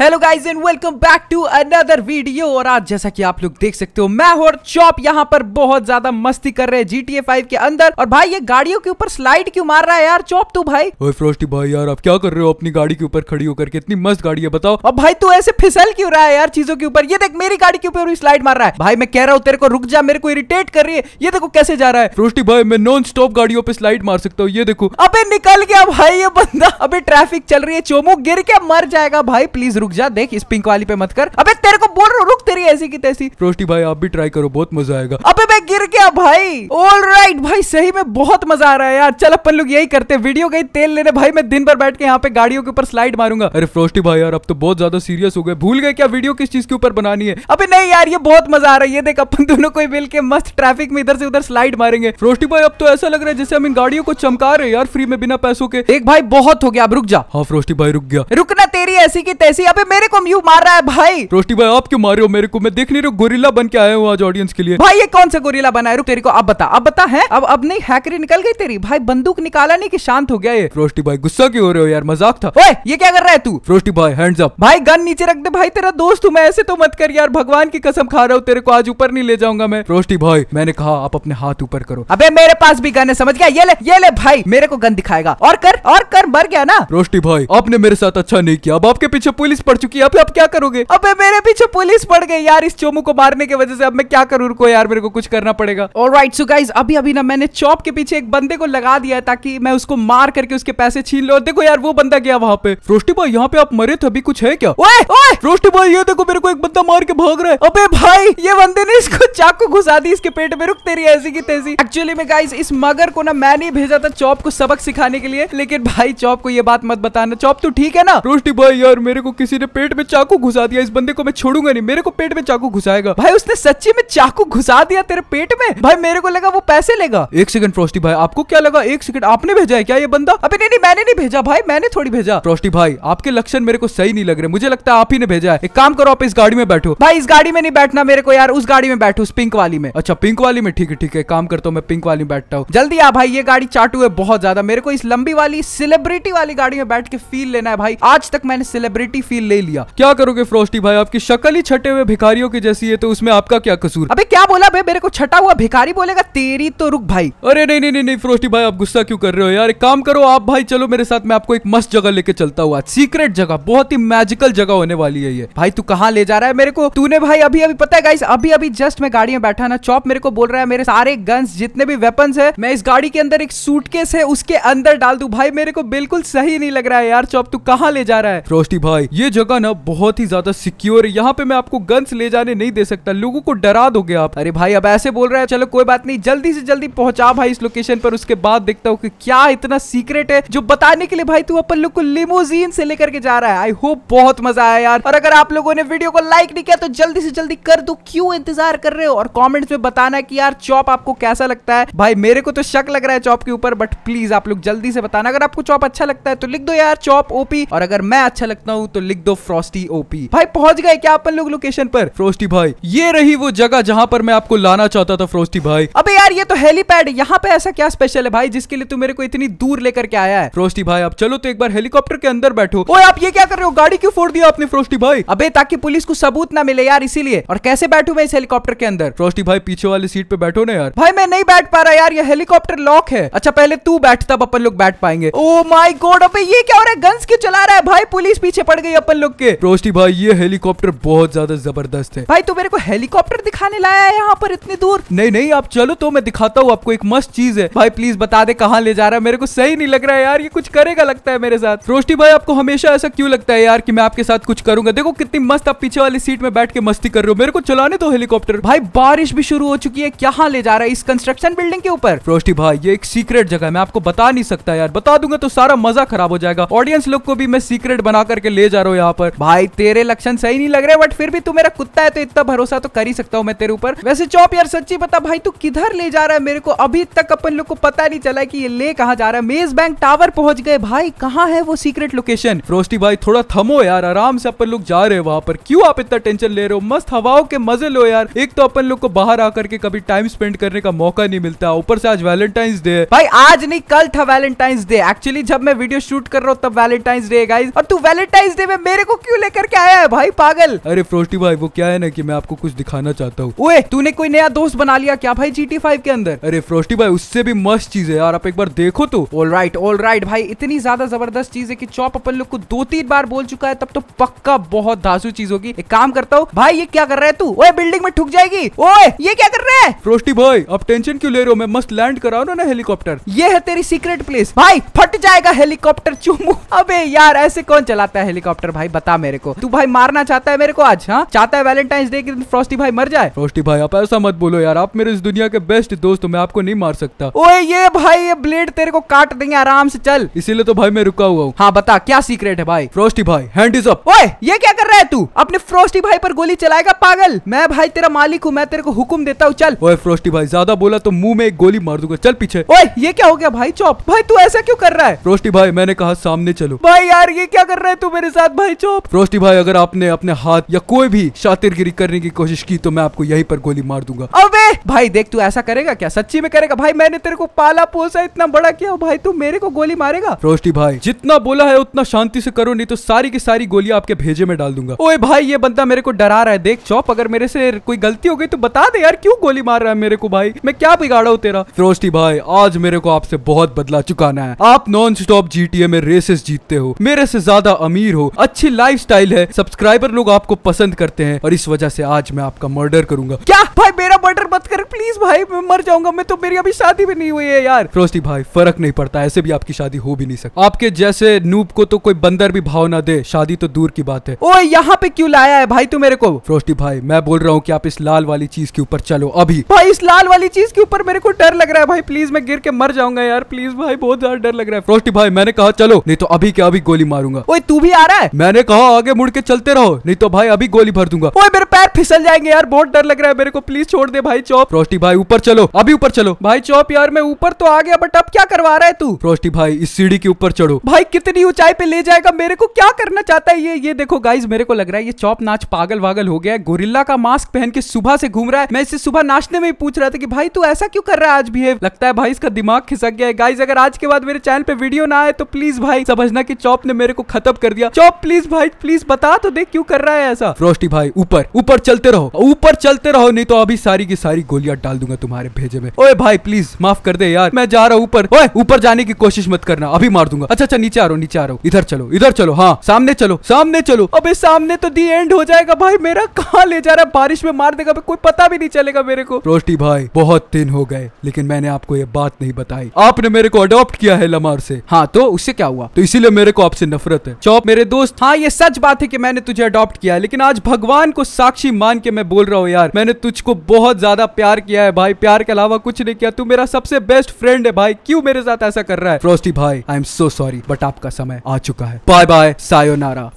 hello guys and welcome back to another video और आज जैसा कि आप लोग देख सकते हो मैं और चॉप यहाँ पर बहुत ज्यादा मस्ती कर रहे हैं जीटीए 5 के अंदर और भाई ये गाड़ियों के ऊपर स्लाइड क्यों मार रहा है यार चॉप तू भाई ओए फ्रोस्टी भाई यार आप क्या कर रहे हो अपनी गाड़ी के ऊपर खड़ी होकर के इतनी मस्त गाड़ी है बताओ अब भाई तू ऐसे फिसल क्यों रहा है यार चीजों के ऊपर ये देख मेरी गाड़ी के ऊपर स्लाइड मार रहा है भाई मैं कह रहा हूँ तेरे को रुक जा मेरे को इरिटेट कर रही है ये देखो कैसे जा रहा है फ्रोस्टी भाई मैं नॉन स्टॉप गाड़ियों पर स्लाइड मार सकता हूँ ये देखो अभी निकल गया भाई ये बंदा अभी ट्रैफिक चल रही है चोमू गिर के मर जाएगा भाई प्लीज रुक रुक जा देख इस पिंक वाली पे मत कर अबे तेरे को बोल रहा हूँ रुक तेरी ऐसी की तैसी रोस्टी भाई आप भी ट्राई करो बहुत मजा आएगा अबे मैं गिर गया भाई ऑल राइट भाई सही में बहुत मजा आ रहा है यार चल अपन लोग यही करते वीडियो गई तेल लेने भाई मैं दिन भर बैठ के यहाँ पे गाड़ियों के ऊपर स्लाइड मारूंगा अरे फ्रोस्टी भाई यार अब तो बहुत ज्यादा सीरियस हो गए भूल गए क्या वीडियो किस चीज के ऊपर बनानी है अबे नहीं यार ये बहुत मजा आ रहा है ये देख अपन दोनों को मिल के मस्त ट्रैफिक में इधर से उधर स्लाइड मारेंगे फ्रोस्टी भाई अब तो ऐसा लग रहा है जैसे हम इन गाड़ियों को चमका रहे यार फ्री में बिना पैसों के एक भाई बहुत हो गया अब रुक जा हाँ फ्रोस्टी भाई रुक गया रुकना तेरी ऐसी की तैसी अब पे मेरे को म्यू मार रहा है भाई रोस्टी भाई आप क्यों मार रहे हो मेरे को मैं देख नहीं रहा गोरिल्ला बन के आया हूँ आज ऑडियंस के लिए भाई ये कौन सा गोरिल्ला बना है रुक तेरे को अब बता अब बता है अब अब नहीं हैकरी निकल गई तेरी भाई बंदूक निकाला नहीं की शांत हो गया ये रोस्टी भाई गुस्सा क्यों हो रहे हो यार मजाक था ओए ये क्या कर रहा है तू रोस्टी भाई हैंड्स अप भाई गन नीचे रख दे भाई तेरा दोस्त हूँ मैं ऐसे तो मत कर यार भगवान की कसम खा रहा हूँ तेरे को आज ऊपर नहीं ले जाऊंगा मैं रोस्टी भाई मैंने कहा आप अपने हाथ ऊपर करो अबे मेरे पास भी गन है समझ गया ये ले ये ले भाई मेरे को गन दिखाएगा और कर और कर मर गया ना रोस्टी भाई आपने मेरे साथ अच्छा नहीं किया अब आपके पीछे पुलिस पड़ चुकी है अब अब क्या करोगे अब मेरे पीछे पुलिस पड़ गई यार इस चोमू को मारने की वजह से अब मैं क्या करूँ रुको यार मेरे को कुछ करना पड़ेगा और राइट सो गाइज अभी अभी ना मैंने चौप के पीछे एक बंदे को लगा दिया ताकि मैं उसको मार करके उसके पैसे छीन लो देखो यार वो बंदा गया वहाँ पे फ्रोस्टी बॉय यहाँ पे आप मरे थे अभी कुछ है क्या ओए ओए बॉय ये देखो मेरे को एक बंदा मार के भाग रहा है अबे भाई ये बंदे ने इसको चाकू घुसा दी इसके पेट में रुक तेरी ऐसी की तेजी एक्चुअली में गाइस इस मगर को ना मैंने भेजा था चौप को सबक सिखाने के लिए लेकिन भाई चौप को ये बात मत बताना चौप तो ठीक है ना फ्रोस्टी बॉय यार मेरे को किसी किसी ने पेट में चाकू घुसा दिया इस बंदे को मैं छोड़ूंगा नहीं मेरे को पेट में चाकू घुसाएगा भाई उसने सच्ची में चाकू घुसा दिया तेरे पेट में भाई मेरे को लगा वो पैसे लेगा एक सेकंड फ्रोस्टी भाई आपको क्या लगा एक सेकंड आपने भेजा है क्या ये बंदा अबे नहीं नहीं मैंने नहीं भेजा भाई मैंने थोड़ी भेजा फ्रोस्टी भाई आपके लक्षण मेरे को सही नहीं लग रहे मुझे लगता है आप ही ने भेजा है एक काम करो आप इस गाड़ी में बैठो भाई इस गाड़ी में नहीं बैठना मेरे को यार उस गाड़ी में बैठो उस पिंक वाली में अच्छा पिंक वाली में ठीक है ठीक है काम करता हूँ मैं पिंक वाली में बैठता हूँ जल्दी आ भाई ये गाड़ी चाटू है बहुत ज्यादा मेरे को इस लंबी वाली सेलिब्रिटी वाली गाड़ी में बैठ के फील लेना है भाई आज तक मैंने सेलिब्रिटी फील भी ले लिया क्या करोगे फ्रोस्टी भाई आपकी शक्ल ही छठे हुए भिखारियों की जैसी है तो उसमें आपका क्या कसूर अबे क्या बोला भाई मेरे को छटा हुआ भिखारी बोलेगा तेरी तो रुक भाई अरे नहीं नहीं नहीं, फ्रोस्टी भाई आप गुस्सा क्यों कर रहे हो यार एक काम करो आप भाई चलो मेरे साथ मैं आपको एक मस्त जगह लेके चलता हुआ सीक्रेट जगह बहुत ही मैजिकल जगह होने वाली है ये भाई तू कहा ले जा रहा है मेरे को तूने भाई अभी अभी पता है गाइस अभी अभी जस्ट मैं गाड़ी में बैठा ना चौप मेरे को बोल रहा है मेरे सारे गन्स जितने भी वेपन है मैं इस गाड़ी के अंदर एक सूटकेस है उसके अंदर डाल दू भाई मेरे को बिल्कुल सही नहीं लग रहा है यार चौप तू कहा ले जा रहा है फ्रोस्टी भाई ये जगह ना बहुत ही ज्यादा सिक्योर है यहाँ पे मैं आपको गन्स ले जाने नहीं दे सकता लोगों को डरा दोगे आप अरे भाई अब ऐसे बोल रहे हैं चलो कोई बात नहीं जल्दी से जल्दी पहुंचा भाई इस लोकेशन पर उसके बाद देखता हूँ कि क्या इतना सीक्रेट है जो बताने के लिए भाई तू अपन लोग को लिमोजीन से लेकर के जा रहा है आई होप बहुत मजा आया यार और अगर आप लोगों ने वीडियो को लाइक नहीं किया तो जल्दी से जल्दी कर दो क्यों इंतजार कर रहे हो और कॉमेंट्स में बताना की यार चौप आपको कैसा लगता है भाई मेरे को तो शक लग रहा है चौप के ऊपर बट प्लीज आप लोग जल्दी से बताना अगर आपको चौप अच्छा लगता है तो लिख दो यार चौप ओपी और अगर मैं अच्छा लगता हूँ तो लिख एक दो फ्रोस्टी ओपी भाई पहुंच गए क्या अपन लोग लोकेशन पर फ्रोस्टी भाई ये रही वो जगह जहाँ पर मैं आपको लाना चाहता था फ्रोस्टी भाई अबे यार ये तो हेलीपैड यहाँ पे ऐसा क्या स्पेशल है भाई जिसके लिए तू मेरे को इतनी दूर लेकर के आया है फ्रोस्टी भाई आप चलो तो एक बार हेलीकॉप्टर के अंदर बैठो ओए आप ये क्या कर रहे हो गाड़ी क्यों फोड़ दिया आपने फ्रोस्टी भाई अबे ताकि पुलिस को सबूत ना मिले यार इसीलिए और कैसे बैठू मैं इस हेलीकॉप्टर के अंदर फ्रोस्टी भाई पीछे वाली सीट पे बैठो ना यार भाई मैं नहीं बैठ पा रहा यार ये हेलीकॉप्टर लॉक है अच्छा पहले तू बैठ तब अपन लोग बैठ पाएंगे ओ माई गोड अबे ये क्या हो रहा है गन्स क्यों चला रहा है भाई पुलिस पीछे पड़ गई अब अपन लोग के प्रोस्टी भाई ये हेलीकॉप्टर बहुत ज्यादा जबरदस्त है भाई तू मेरे को हेलीकॉप्टर दिखाने लाया है यहाँ पर इतनी दूर नहीं नहीं आप चलो तो मैं दिखाता हूँ आपको एक मस्त चीज है भाई प्लीज बता दे कहाँ ले जा रहा है मेरे को सही नहीं लग रहा है यार ये कुछ करेगा लगता है मेरे साथ प्रोस्टी भाई आपको हमेशा ऐसा क्यों लगता है यार की मैं आपके साथ कुछ करूंगा देखो कितनी मस्त आप पीछे वाली सीट में बैठ के मस्ती कर रहे हो मेरे को चलाने दो हेलीकॉप्टर भाई बारिश भी शुरू हो चुकी है क्या ले जा रहा है इस कंस्ट्रक्शन बिल्डिंग के ऊपर प्रोस्टी भाई ये एक सीक्रेट जगह है मैं आपको बता नहीं सकता यार बता दूंगा तो सारा मजा खराब हो जाएगा ऑडियंस लोग को भी मैं सीक्रेट बना करके ले जा रहा हूँ यहाँ पर भाई तेरे लक्षण सही नहीं लग रहे बट फिर भी तू मेरा कुत्ता है तो इतना भरोसा तो कर ही सकता हूँ मैं तेरे ऊपर वैसे चौप यार सच्ची बता भाई तू किधर ले जा रहा है मेरे को अभी तक अपन लोग को पता नहीं चला की ये ले कहा जा रहा है मेज बैंक टावर पहुंच गए भाई कहा है वो सीक्रेट लोकेशन फ्रोस्टी भाई थोड़ा थमो यार आराम से अपन लोग जा रहे हैं वहाँ पर क्यों आप इतना टेंशन ले रहे हो मस्त हवाओं के मजे लो यार एक तो अपन लोग को बाहर आकर के कभी टाइम स्पेंड करने का मौका नहीं मिलता ऊपर से आज वैलेंटाइंस डे भाई आज नहीं कल था वैलेंटाइंस डे एक्चुअली जब मैं वीडियो शूट कर रहा हूँ तब वैलेंटाइंस डे गाइज और तू वैलेंटाइंस डे में मेरे को क्यों लेकर के आया है भाई पागल अरे फ्रोस्टी भाई वो क्या है ना कि मैं आपको कुछ दिखाना चाहता हूँ ओए तूने कोई नया दोस्त बना लिया क्या भाई जी फाइव के अंदर अरे फ्रोस्टी भाई उससे भी मस्त चीज है यार आप एक बार देखो तो ऑल राइट ऑल राइट भाई इतनी ज्यादा जबरदस्त चीज है की चौप अपन लोग को दो तीन बार बोल चुका है तब तो पक्का बहुत धासु चीज होगी एक काम करता हूँ भाई ये क्या कर रहा है तू ओए बिल्डिंग में ठुक जाएगी ओए ये क्या कर रहा है फ्रोस्टी भाई आप टेंशन क्यों ले रहे हो मैं मस्त लैंड करा ना हेलीकॉप्टर ये है तेरी सीक्रेट प्लेस भाई फट जाएगा हेलीकॉप्टर चूमू अबे यार ऐसे कौन चलाता है हेलीकॉप्टर भाई बता मेरे को तू भाई मारना चाहता है मेरे को आज हाँ चाहता है वैलेंटाइंस डे के दिन फ्रोस्टी भाई मर जाए फ्रोस्टी भाई आप ऐसा मत बोलो यार आप मेरे इस दुनिया के बेस्ट दोस्त मैं आपको नहीं मार सकता ओए ये भाई ये ब्लेड तेरे को काट देंगे आराम से चल इसीलिए तो भाई मैं रुका हुआ हूँ हाँ बता क्या सीक्रेट है भाई फ्रोस्टी भाई हैंड इज अप ओए ये क्या कर रहा है तू अपने फ्रोस्टी भाई पर गोली चलाएगा पागल मैं भाई तेरा मालिक हूँ मैं तेरे को हुक्म देता हूँ चल ओए फ्रोस्टी भाई ज्यादा बोला तो मुंह में एक गोली मार दूंगा चल पीछे ओए ये क्या हो गया भाई चौप भाई तू ऐसा क्यों कर रहा है फ्रोस्टी भाई मैंने कहा सामने चलो भाई यार ये क्या कर रहा है तू मेरे साथ भाई भाई जॉब फ्रोस्टी भाई अगर आपने अपने हाथ या कोई भी शातिरगिरी करने की कोशिश की तो मैं आपको यही पर गोली मार दूंगा अबे भाई देख तू ऐसा करेगा क्या सच्ची में करेगा भाई मैंने तेरे को पाला पोसा इतना बड़ा किया भाई तू मेरे को गोली मारेगा रोस्टी भाई जितना बोला है उतना शांति से करो नहीं तो सारी की सारी गोली आपके भेजे में डाल दूंगा ओए भाई ये बंदा मेरे को डरा रहा है देख चौप अगर मेरे से कोई गलती हो गई तो बता दे यार क्यों गोली मार रहा है मेरे को भाई मैं क्या बिगाड़ा हूँ तेरा रोस्टी भाई आज मेरे को आपसे बहुत बदला चुकाना है आप नॉन स्टॉप जीटीए में रेसेस जीतते हो मेरे से ज्यादा अमीर हो अच्छा अच्छी लाइफ है सब्सक्राइबर लोग आपको पसंद करते हैं और इस वजह से आज मैं आपका मर्डर करूंगा क्या भाई मेरा मर्डर मत कर प्लीज भाई मैं मर जाऊंगा मैं तो मेरी अभी शादी भी नहीं हुई है यार फ्रोस्टी भाई फर्क नहीं पड़ता ऐसे भी आपकी शादी हो भी नहीं सकती आपके जैसे नूब को तो कोई बंदर भी भाव ना दे शादी तो दूर की बात है ओ यहाँ पे क्यूँ लाया है भाई तू मेरे को फ्रोस्टी भाई मैं बोल रहा हूँ की आप इस लाल वाली चीज के ऊपर चलो अभी भाई इस लाल वाली चीज के ऊपर मेरे को डर लग रहा है भाई प्लीज मैं गिर के मर जाऊंगा यार प्लीज भाई बहुत ज्यादा डर लग रहा है फ्रोस्टी भाई मैंने कहा चलो नहीं तो अभी के अभी गोली मारूंगा ओए तू भी आ रहा है मैंने कहा आगे मुड़ के चलते रहो नहीं तो भाई अभी गोली भर दूंगा ओए मेरे पैर फिसल जाएंगे यार बहुत डर लग रहा है मेरे को प्लीज छोड़ दे भाई चौप रोस्टी भाई ऊपर चलो अभी ऊपर चलो भाई चौप यार मैं ऊपर तो आ गया बट अब क्या करवा रहा है तू रोस्टी भाई इस सीढ़ी के ऊपर चढ़ो भाई कितनी ऊंचाई पे ले जाएगा मेरे को क्या करना चाहता है ये ये देखो गाइज मेरे को लग रहा है ये चौप नाच पागल वागल हो गया है गोरिल्ला का मास्क पहन के सुबह से घूम रहा है मैं इसे सुबह नाचने में पूछ रहा था कि भाई तू ऐसा क्यों कर रहा है आज बिहेव लगता है भाई इसका दिमाग खिसक गया है गाइज अगर आज के बाद मेरे चैनल पे वीडियो ना आए तो प्लीज भाई समझना की चौप ने मेरे को खत्म कर दिया चौप प्लीज भाई प्लीज बता तो दे क्यों कर रहा है ऐसा फ्रोस्टी भाई ऊपर ऊपर चलते रहो ऊपर चलते रहो नहीं तो अभी सारी की सारी गोलियां डाल दूंगा तुम्हारे भेजे में ओए भाई प्लीज माफ कर दे यार मैं जा रहा हूँ ऊपर ओए ऊपर जाने की कोशिश मत करना अभी मार दूंगा अच्छा अच्छा नीचे आ रो नीचे आ रो इधर चलो इधर चलो हाँ सामने चलो सामने चलो अबे सामने तो दी एंड हो जाएगा भाई मेरा कहाँ ले जा रहा है बारिश में मार देगा कोई पता भी नहीं चलेगा मेरे को रोस्टी भाई बहुत दिन हो गए लेकिन मैंने आपको ये बात नहीं बताई आपने मेरे को अडोप्ट किया है लमार से हाँ तो उससे क्या हुआ तो इसीलिए मेरे को आपसे नफरत है चौप मेरे दोस्त हाँ ये सच बात है कि मैंने तुझे अडॉप्ट किया है लेकिन आज भगवान को साक्षी मान के मैं बोल रहा हूँ यार मैंने तुझको बहुत ज्यादा प्यार किया है भाई प्यार के अलावा कुछ नहीं किया तू मेरा सबसे बेस्ट फ्रेंड है भाई क्यों मेरे साथ ऐसा कर रहा है फ्रोस्टी भाई I am so sorry but आपका समय आ चुका है बाय बाय सायोनारा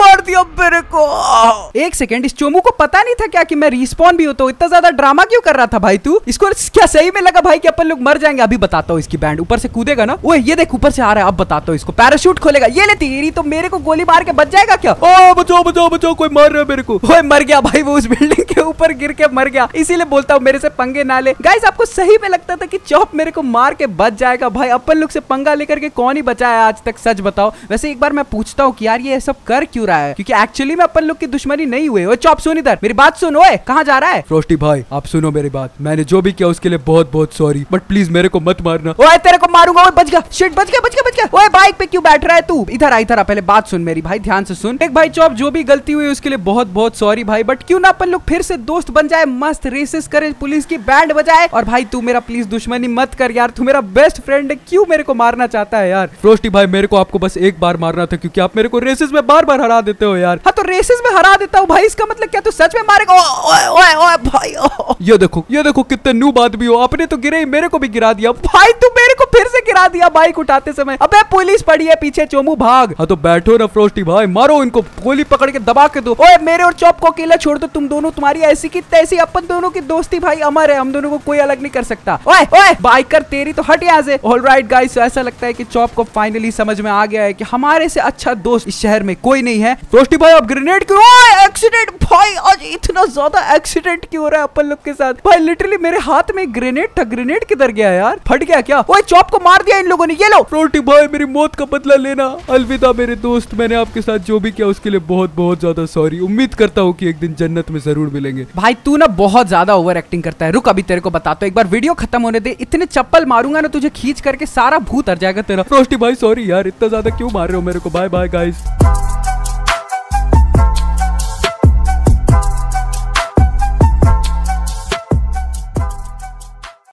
मार दिया मेरे को एक सेकंड इस चोमू को पता नहीं था क्या कि मैं रिस्पॉन्ड भी होता हूँ इतना ज्यादा ड्रामा क्यों कर रहा था भाई तू इसको क्या सही में लगा भाई कि अपन लोग मर जाएंगे अभी बताता हूँ इसकी बैंड ऊपर से कूदेगा ना वो ये देख ऊपर से आ रहा है अब बताता हूँ इसको पैराशूट खोलेगा ये ले तेरी तो मेरे को गोली मार मार के बच जाएगा क्या ओ बचो बचो बचो कोई मार रहा है मेरे को ओए मर गया भाई वो उस बिल्डिंग के ऊपर गिर के मर गया इसीलिए बोलता हूँ मेरे से पंगे ना ले गाइस आपको सही में लगता था कि चौप मेरे को मार के बच जाएगा भाई अपन लोग से पंगा लेकर के कौन ही बचा आज तक सच बताओ वैसे एक बार मैं पूछता हूँ की यार ये सब कर क्यूँ रहा है क्यूँकी एक्चुअली में अपन लोग की दुश्मनी नहीं हुए ओ चौप सुन इधर मेरी बात सुनो ओए कहाँ जा रहा है फ्रोस्टी भाई आप सुनो मेरी बात मैंने जो भी किया उसके लिए बहुत बहुत सॉरी बट प्लीज मेरे को मत मारना ओए तेरे को मारूंगा ओए बच गया शिट बच गया बच गया बच गया ओए बाइक पे क्यों बैठ रहा है तू इधर आ इधर आ पहले बात सुन मेरी भाई भाई ध्यान से सुन एक भाई चौप जो भी गलती हुई उसके लिए बहुत बहुत सॉरी भाई बट क्यों ना अपन लोग फिर से दोस्त बन जाए मस्त रेसिस करे पुलिस की बैंड बजाए और भाई तू मेरा प्लीज दुश्मनी मत कर यार तू मेरा बेस्ट फ्रेंड है क्यों मेरे को मारना चाहता है यार फ्रोस्टी भाई मेरे को आपको बस एक बार मारना था क्योंकि आप मेरे को रेसिस में बार बार हरा देते हो यार हाँ तो रेसिस में हरा देता हूँ भाई इसका मतलब क्या तू सच में मारेगा भाई ये देखो ये देखो कितने न्यू बात भी हो आपने तो गिरे मेरे को भी गिरा दिया भाई तू मेरे को फिर से गिरा दिया बाइक उठाते समय अबे पुलिस पड़ी है पीछे चोमू भाग हाँ तो बैठो ना फ्रोस्टी पोपटी भाई मारो इनको गोली पकड़ के दबा के दो ओए मेरे और चौप को अकेला छोड़ दो तुम दोनों तुम्हारी ऐसी की तैसी अपन दोनों की दोस्ती भाई अमर है हम दोनों को कोई अलग नहीं कर सकता ओए ओए बाइकर तेरी तो हट यहाँ से ऑल राइट गाइस ऐसा लगता है की चौप को फाइनली समझ में आ गया है की हमारे से अच्छा दोस्त इस शहर में कोई नहीं है दोस्ती भाई अब ग्रेनेड क्यों एक्सीडेंट भाई आज इतना ज्यादा एक्सीडेंट क्यों हो रहा है अपन लोग के साथ भाई लिटरली मेरे हाथ में ग्रेनेड था ग्रेनेड किधर गया यार फट गया क्या ओए चौप को मार दिया इन लोगों ने ये लो रोटी भाई मेरी मौत का बदला लेना अलविदा मेरे दोस्त मैंने आप आपके साथ जो भी किया उसके लिए बहुत बहुत ज्यादा सॉरी उम्मीद करता हूँ कि एक दिन जन्नत में जरूर मिलेंगे भाई तू ना बहुत ज्यादा ओवर एक्टिंग करता है रुक अभी तेरे को बता तो एक बार वीडियो खत्म होने दे इतने चप्पल मारूंगा ना तुझे खींच करके सारा भूत हर जाएगा तेरा रोस्टी भाई सॉरी यार इतना ज्यादा क्यों मार रहे हो मेरे को बाय बाय गाइस